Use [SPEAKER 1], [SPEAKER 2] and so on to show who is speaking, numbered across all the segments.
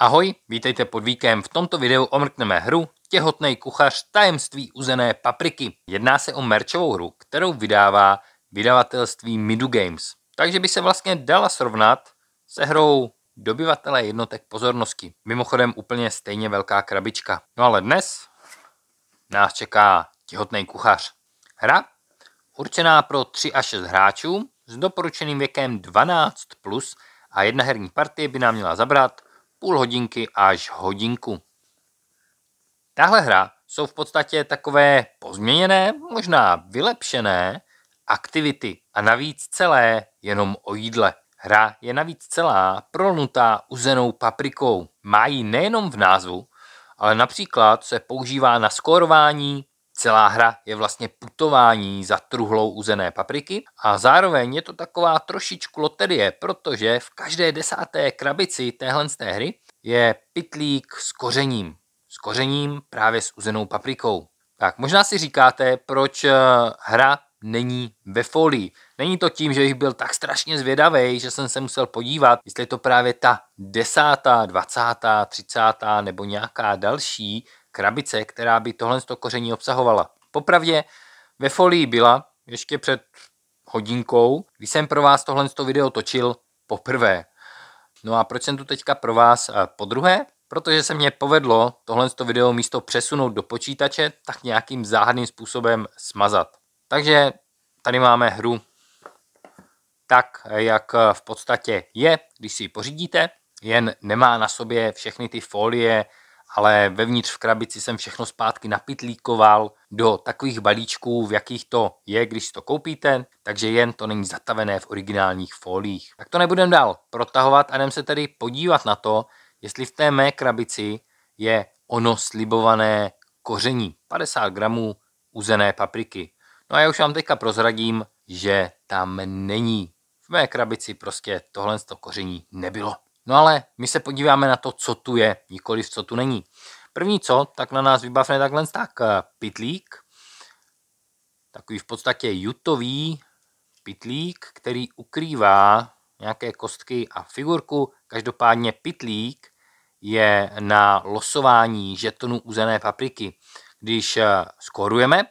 [SPEAKER 1] Ahoj, vítejte pod víkem. V tomto videu omrkneme hru Těhotnej kuchař tajemství uzené papriky. Jedná se o merčovou hru, kterou vydává vydavatelství Midu Games. Takže by se vlastně dala srovnat se hrou dobyvatele jednotek pozornosti. Mimochodem úplně stejně velká krabička. No ale dnes nás čeká Těhotnej kuchař. Hra určená pro 3 až 6 hráčů s doporučeným věkem 12+, plus a jedna herní partie by nám měla zabrat půl hodinky až hodinku. Tahle hra jsou v podstatě takové pozměněné, možná vylepšené aktivity a navíc celé jenom o jídle. Hra je navíc celá prolnutá uzenou paprikou. Má ji nejenom v názvu, ale například se používá na skórování, Celá hra je vlastně putování za truhlou uzené papriky a zároveň je to taková trošičku loterie, protože v každé desáté krabici téhle z té hry je pitlík s kořením. S kořením právě s uzenou paprikou. Tak možná si říkáte, proč eh, hra není ve folii. Není to tím, že bych byl tak strašně zvědavý, že jsem se musel podívat, jestli je to právě ta desátá, dvacátá, třicátá nebo nějaká další krabice, která by tohle z toho koření obsahovala. Popravdě ve folii byla ještě před hodinkou, když jsem pro vás tohle z toho video točil poprvé. No a proč jsem tu teďka pro vás po druhé? Protože se mě povedlo tohle to video místo přesunout do počítače, tak nějakým záhadným způsobem smazat. Takže tady máme hru tak, jak v podstatě je, když si ji pořídíte, jen nemá na sobě všechny ty folie, ale vevnitř v krabici jsem všechno zpátky napitlíkoval do takových balíčků, v jakých to je, když to koupíte, takže jen to není zatavené v originálních fóliích. Tak to nebudem dál protahovat a jdem se tedy podívat na to, jestli v té mé krabici je ono slibované koření 50 gramů uzené papriky. No a já už vám teďka prozradím, že tam není. V mé krabici prostě tohle z toho koření nebylo. No ale my se podíváme na to, co tu je, nikoli co tu není. První co, tak na nás vybavne takhle tak eh, pitlík, takový v podstatě jutový pitlík, který ukrývá nějaké kostky a figurku. Každopádně pitlík je na losování žetonu uzené papriky. Když eh, skorujeme,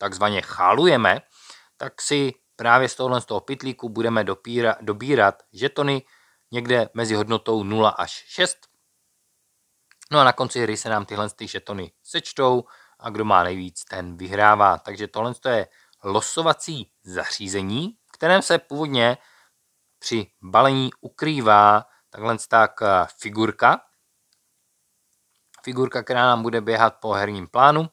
[SPEAKER 1] takzvaně chalujeme, tak si právě z tohohle z toho pitlíku budeme dopíra, dobírat žetony, někde mezi hodnotou 0 až 6. No a na konci hry se nám tyhle ty žetony sečtou a kdo má nejvíc, ten vyhrává. Takže tohle je losovací zařízení, v kterém se původně při balení ukrývá takhle tak eh, figurka. Figurka, která nám bude běhat po herním plánu.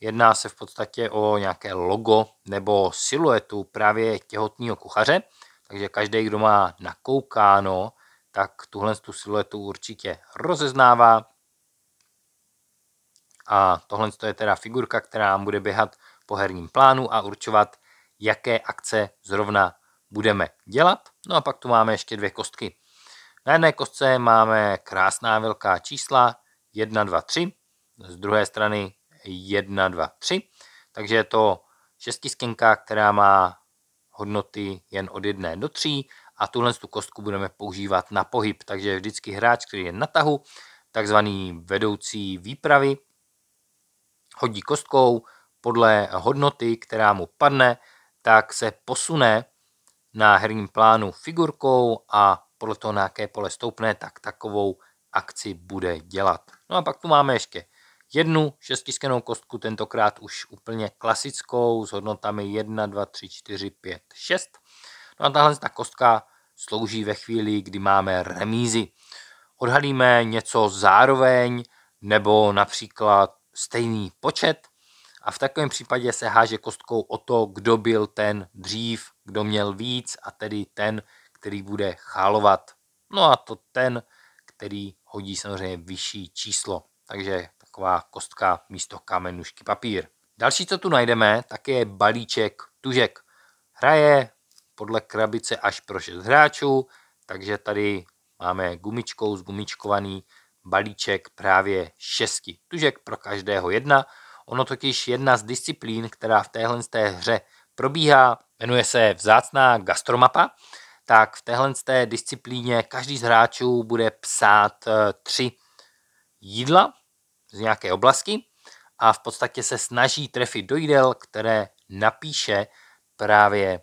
[SPEAKER 1] Jedná se v podstatě o nějaké logo nebo siluetu právě těhotního kuchaře, takže každý, kdo má nakoukáno, tak tuhle tu siluetu určitě rozeznává. A tohle je teda figurka, která nám bude běhat po herním plánu a určovat, jaké akce zrovna budeme dělat. No a pak tu máme ještě dvě kostky. Na jedné kostce máme krásná velká čísla 1, 2, 3, z druhé strany 1, 2, 3, takže je to šestiskenka, která má hodnoty jen od jedné do tří a tuhle tu kostku budeme používat na pohyb, takže vždycky hráč, který je na tahu, takzvaný vedoucí výpravy, hodí kostkou podle hodnoty, která mu padne, tak se posune na herním plánu figurkou a podle toho, na jaké pole stoupne, tak takovou akci bude dělat. No a pak tu máme ještě jednu šestiskenou kostku, tentokrát už úplně klasickou s hodnotami 1, 2, 3, 4, 5, 6. No a tahle ta kostka slouží ve chvíli, kdy máme remízy. Odhalíme něco zároveň nebo například stejný počet a v takovém případě se háže kostkou o to, kdo byl ten dřív, kdo měl víc a tedy ten, který bude chálovat. No a to ten, který hodí samozřejmě vyšší číslo. Takže taková kostka místo kamenušky papír. Další, co tu najdeme, tak je balíček tužek. Hraje podle krabice až pro 6 hráčů, takže tady máme gumičkou zgumičkovaný balíček právě 6 tužek pro každého jedna. Ono totiž jedna z disciplín, která v téhle té hře probíhá, jmenuje se vzácná gastromapa, tak v téhle té disciplíně každý z hráčů bude psát eh, tři jídla, z nějaké oblasti a v podstatě se snaží trefit do jídel, které napíše právě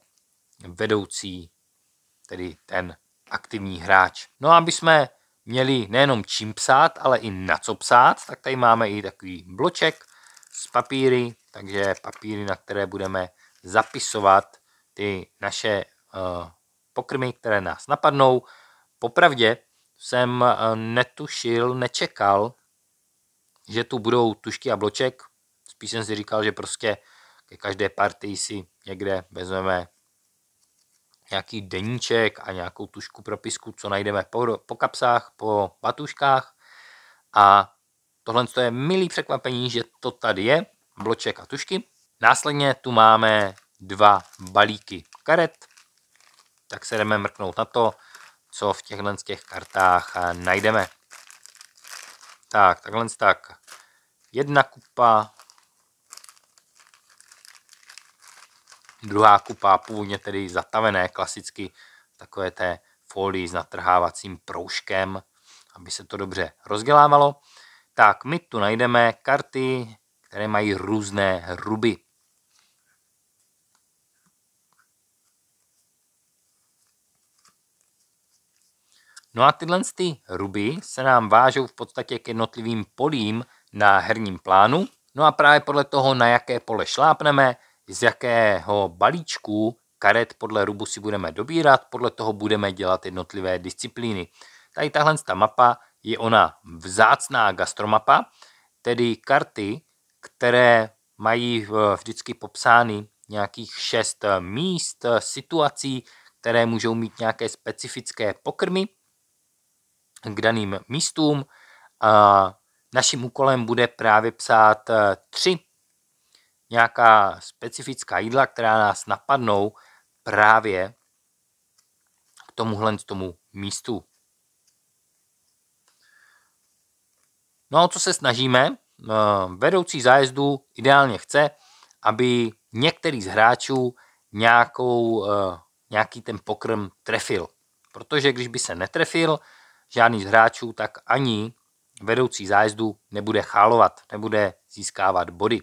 [SPEAKER 1] vedoucí, tedy ten aktivní hráč. No a aby jsme měli nejenom čím psát, ale i na co psát, tak tady máme i takový bloček z papíry, takže papíry, na které budeme zapisovat ty naše eh, pokrmy, které nás napadnou. Popravdě jsem eh, netušil, nečekal, že tu budou tušky a bloček. Spíš jsem si říkal, že prostě ke každé partii si někde vezmeme nějaký deníček a nějakou tušku propisku, co najdeme po, po kapsách, po batuškách. A tohle je milý překvapení, že to tady je, bloček a tušky. Následně tu máme dva balíky karet, tak se jdeme mrknout na to, co v těchto kartách najdeme tak, takhle tak. Jedna kupa, druhá kupa, původně tedy zatavené, klasicky takové té folii s natrhávacím proužkem, aby se to dobře rozdělávalo. Tak, my tu najdeme karty, které mají různé hruby. No a tyhle ty ruby se nám vážou v podstatě k jednotlivým polím na herním plánu. No a právě podle toho, na jaké pole šlápneme, z jakého balíčku karet podle rubu si budeme dobírat, podle toho budeme dělat jednotlivé disciplíny. Tady tahle ta mapa je ona vzácná gastromapa, tedy karty, které mají vždycky popsány nějakých šest míst, situací, které můžou mít nějaké specifické pokrmy k daným místům. Naším úkolem bude právě psát eh, tři nějaká specifická jídla, která nás napadnou právě k tomuhle tomu místu. No a co se snažíme? Eh, vedoucí zájezdu ideálně chce, aby některý z hráčů nějakou, eh, nějaký ten pokrm trefil. Protože když by se netrefil, žádný z hráčů, tak ani vedoucí zájezdu nebude chálovat, nebude získávat body.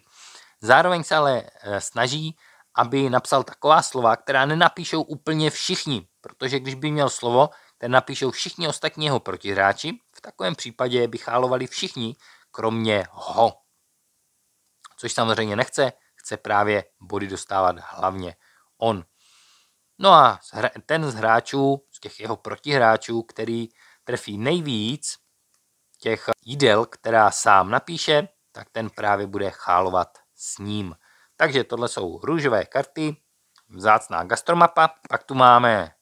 [SPEAKER 1] Zároveň se ale eh, snaží, aby napsal taková slova, která nenapíšou úplně všichni, protože když by měl slovo, které napíšou všichni ostatní jeho protihráči, v takovém případě by chálovali všichni, kromě ho. Což samozřejmě nechce, chce právě body dostávat hlavně on. No a ten z hráčů, z těch jeho protihráčů, který trefí nejvíc těch jídel, která sám napíše, tak ten právě bude chálovat s ním. Takže tohle jsou růžové karty, vzácná gastromapa, pak tu máme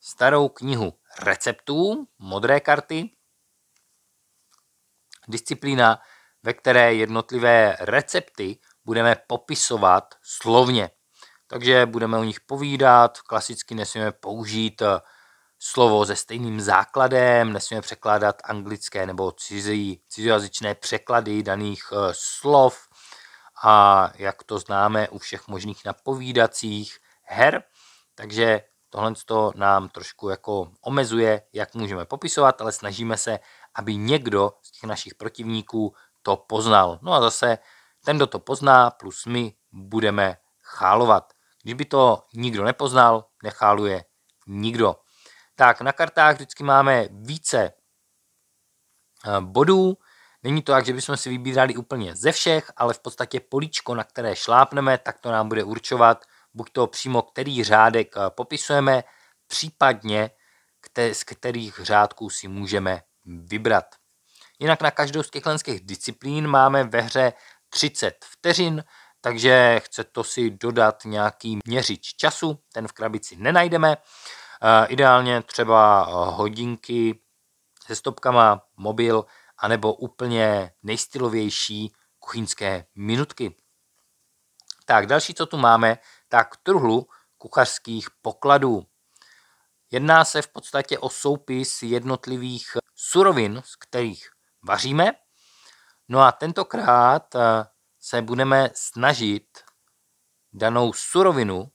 [SPEAKER 1] starou knihu receptů, modré karty, disciplína, ve které jednotlivé recepty budeme popisovat slovně. Takže budeme o nich povídat, klasicky nesmíme použít eh, slovo se stejným základem, nesmíme překládat anglické nebo cizí, cizojazyčné překlady daných eh, slov a jak to známe u všech možných napovídacích her, takže tohle to nám trošku jako omezuje, jak můžeme popisovat, ale snažíme se, aby někdo z těch našich protivníků to poznal. No a zase ten, kdo to pozná, plus my budeme chálovat. Když by to nikdo nepoznal, necháluje nikdo tak na kartách vždycky máme více eh, bodů. Není to tak, že bychom si vybírali úplně ze všech, ale v podstatě políčko, na které šlápneme, tak to nám bude určovat buď to přímo, který řádek eh, popisujeme, případně z kterých řádků si můžeme vybrat. Jinak na každou z těchto disciplín máme ve hře 30 vteřin, takže chce to si dodat nějaký měřič času, ten v krabici nenajdeme. Eh, ideálně třeba eh, hodinky se stopkama, mobil, anebo úplně nejstylovější kuchyňské minutky. Tak další, co tu máme, tak truhlu kuchařských pokladů. Jedná se v podstatě o soupis jednotlivých surovin, z kterých vaříme. No a tentokrát eh, se budeme snažit danou surovinu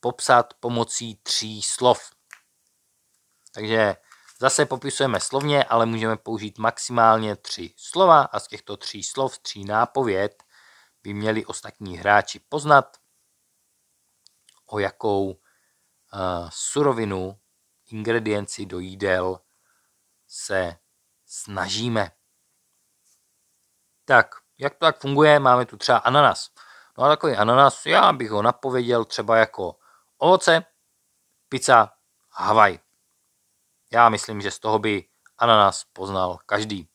[SPEAKER 1] popsat pomocí tří slov. Takže zase popisujeme slovně, ale můžeme použít maximálně tři slova a z těchto tří slov, tří nápověd by měli ostatní hráči poznat, o jakou uh, surovinu, ingredienci do jídel se snažíme. Tak, jak to tak funguje? Máme tu třeba ananas. No a takový ananas, já bych ho napověděl třeba jako Ovoce, pizza, Havaj. Já myslím, že z toho by ananas poznal každý.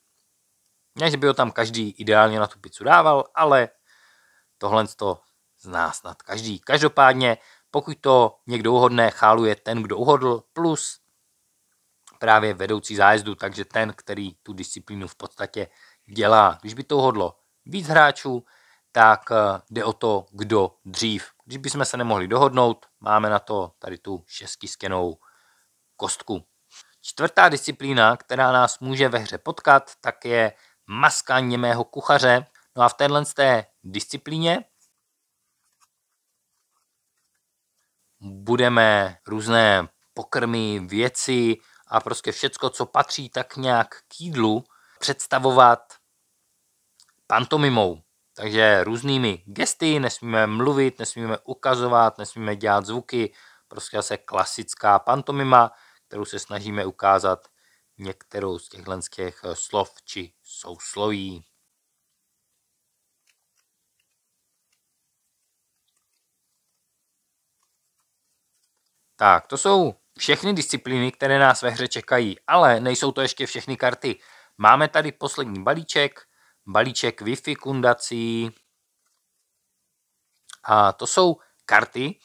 [SPEAKER 1] Než by ho tam každý ideálně na tu pizzu dával, ale tohle to zná snad každý. Každopádně, pokud to někdo uhodne, cháluje ten, kdo uhodl, plus právě vedoucí zájezdu, takže ten, který tu disciplínu v podstatě dělá. Když by to uhodlo víc hráčů, tak eh, jde o to, kdo dřív. Když bychom se nemohli dohodnout, máme na to tady tu šeskyskenou kostku. Čtvrtá disciplína, která nás může ve hře potkat, tak je maska němého kuchaře. No a v téhle té disciplíně budeme různé pokrmy, věci a prostě všecko, co patří tak nějak k jídlu, představovat pantomimou. Takže různými gesty, nesmíme mluvit, nesmíme ukazovat, nesmíme dělat zvuky, prostě se klasická pantomima, kterou se snažíme ukázat některou z těchto těch eh, slov či sousloví. Tak, to jsou všechny disciplíny, které nás ve hře čekají, ale nejsou to ještě všechny karty. Máme tady poslední balíček, balíček Wi-Fi kundací. A to jsou karty,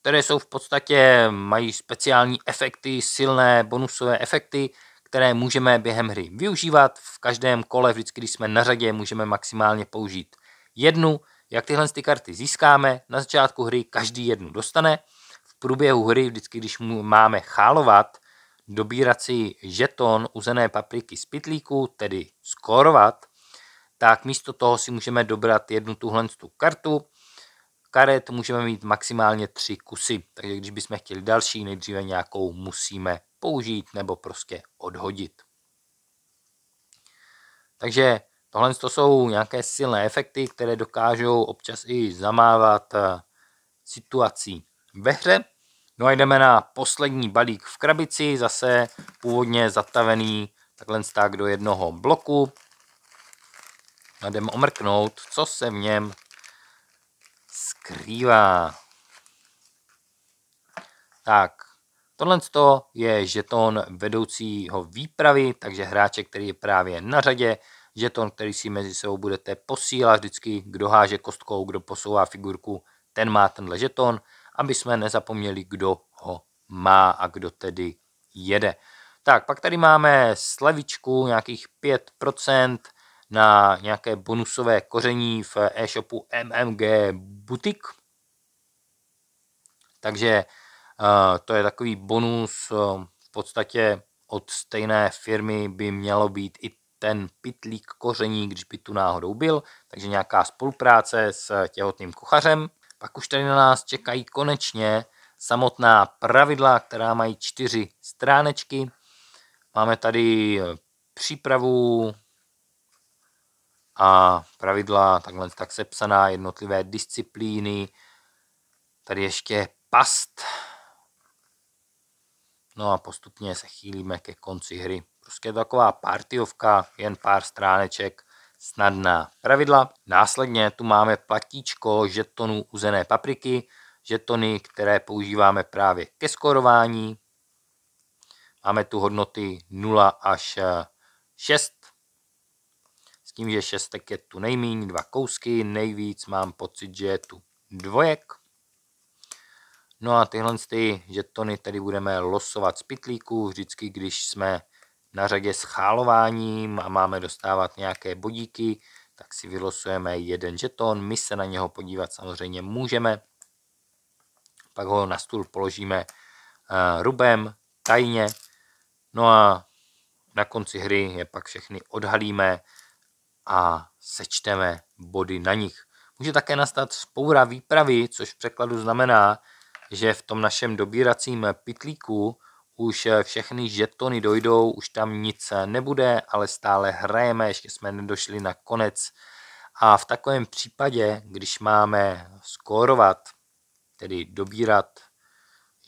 [SPEAKER 1] které jsou v podstatě, mají speciální efekty, silné bonusové efekty, které můžeme během hry využívat. V každém kole, vždycky, když jsme na řadě, můžeme maximálně použít jednu. Jak tyhle ty karty získáme, na začátku hry každý jednu dostane. V průběhu hry, vždycky, když máme chálovat, dobírat si žeton uzené papriky z pitlíku, tedy skorovat, tak místo toho si můžeme dobrat jednu tuhle tu kartu. Karet můžeme mít maximálně tři kusy, takže když bychom chtěli další, nejdříve nějakou musíme použít nebo prostě odhodit. Takže tohle to jsou nějaké silné efekty, které dokážou občas i zamávat eh, situací ve hře. No a jdeme na poslední balík v krabici, zase původně zatavený takhle tak do jednoho bloku. A jdeme omrknout, co se v něm skrývá. Tak, tohle je žeton vedoucího výpravy, takže hráče, který je právě na řadě, žeton, který si mezi sebou budete posílat vždycky, kdo háže kostkou, kdo posouvá figurku, ten má tenhle žeton, aby jsme nezapomněli, kdo ho má a kdo tedy jede. Tak, pak tady máme slevičku nějakých 5%, na nějaké bonusové koření v e-shopu MMG Butik. Takže eh, to je takový bonus, eh, v podstatě od stejné firmy by mělo být i ten pitlík koření, když by tu náhodou byl, takže nějaká spolupráce s těhotným kuchařem. Pak už tady na nás čekají konečně samotná pravidla, která mají čtyři stránečky. Máme tady eh, přípravu a pravidla takhle tak sepsaná, jednotlivé disciplíny, tady ještě past. No a postupně se chýlíme ke konci hry. Prostě taková partiovka, jen pár stráneček, snadná pravidla. Následně tu máme platíčko žetonů uzené papriky, žetony, které používáme právě ke skorování. Máme tu hodnoty 0 až 6 eh, tím, že šestek je tu nejméně dva kousky, nejvíc mám pocit, že je tu dvojek. No a tyhle ty žetony tady budeme losovat z pitlíku, vždycky když jsme na řadě s chálováním a máme dostávat nějaké bodíky, tak si vylosujeme jeden žeton, my se na něho podívat samozřejmě můžeme, pak ho na stůl položíme eh, rubem, tajně, no a na konci hry je pak všechny odhalíme, a sečteme body na nich. Může také nastat spoura výpravy, což v překladu znamená, že v tom našem dobíracím pitlíku už všechny žetony dojdou, už tam nic nebude, ale stále hrajeme, ještě jsme nedošli na konec. A v takovém případě, když máme skórovat, tedy dobírat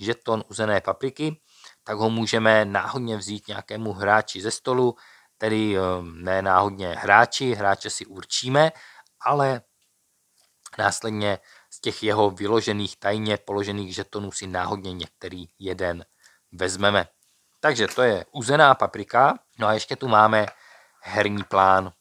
[SPEAKER 1] žeton uzené papriky, tak ho můžeme náhodně vzít nějakému hráči ze stolu tedy ehm, ne náhodně hráči, hráče si určíme, ale následně z těch jeho vyložených tajně položených žetonů si náhodně některý jeden vezmeme. Takže to je uzená paprika. No a ještě tu máme herní plán.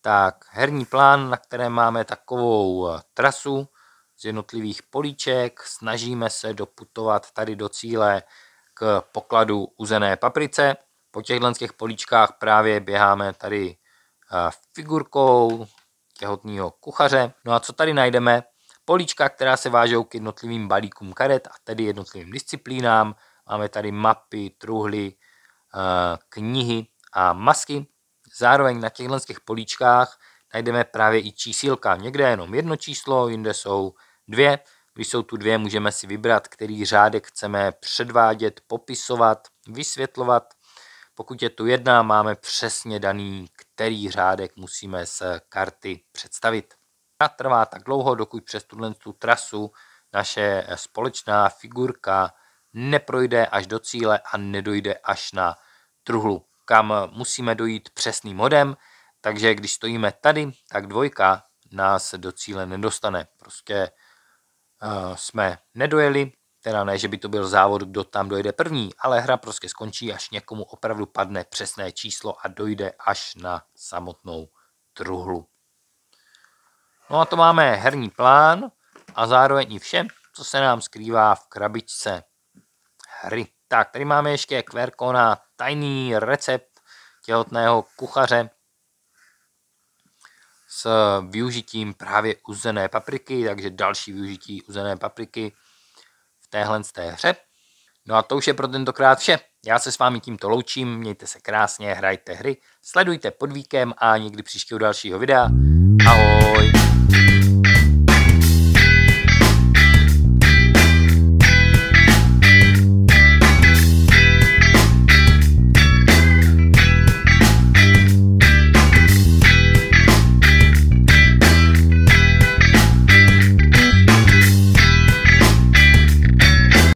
[SPEAKER 1] Tak, herní plán, na kterém máme takovou eh, trasu z jednotlivých políček. Snažíme se doputovat tady do cíle k pokladu uzené paprice. Po těchto těch políčkách právě běháme tady eh, figurkou těhotního kuchaře. No a co tady najdeme? Políčka, která se vážou k jednotlivým balíkům karet a tedy jednotlivým disciplínám. Máme tady mapy, truhly, eh, knihy a masky. Zároveň na těchto těch políčkách najdeme právě i čísílka. Někde je jenom jedno číslo, jinde jsou dvě. Když jsou tu dvě, můžeme si vybrat, který řádek chceme předvádět, popisovat, vysvětlovat. Pokud je tu jedna, máme přesně daný, který řádek musíme z karty představit. A trvá tak dlouho, dokud přes tuhle tu trasu naše společná figurka neprojde až do cíle a nedojde až na truhlu, kam musíme dojít přesným modem, takže když stojíme tady, tak dvojka nás do cíle nedostane. Prostě Eh, jsme nedojeli, teda ne, že by to byl závod, kdo tam dojde první, ale hra prostě skončí, až někomu opravdu padne přesné číslo a dojde až na samotnou truhlu. No a to máme herní plán a zároveň i vše, co se nám skrývá v krabičce hry. Tak, tady máme ještě kverko na tajný recept těhotného kuchaře, s využitím právě uzené papriky, takže další využití uzené papriky v téhle z té hře. No a to už je pro tentokrát vše. Já se s vámi tímto loučím, mějte se krásně, hrajte hry, sledujte pod víkem a někdy u dalšího videa. Ahoj!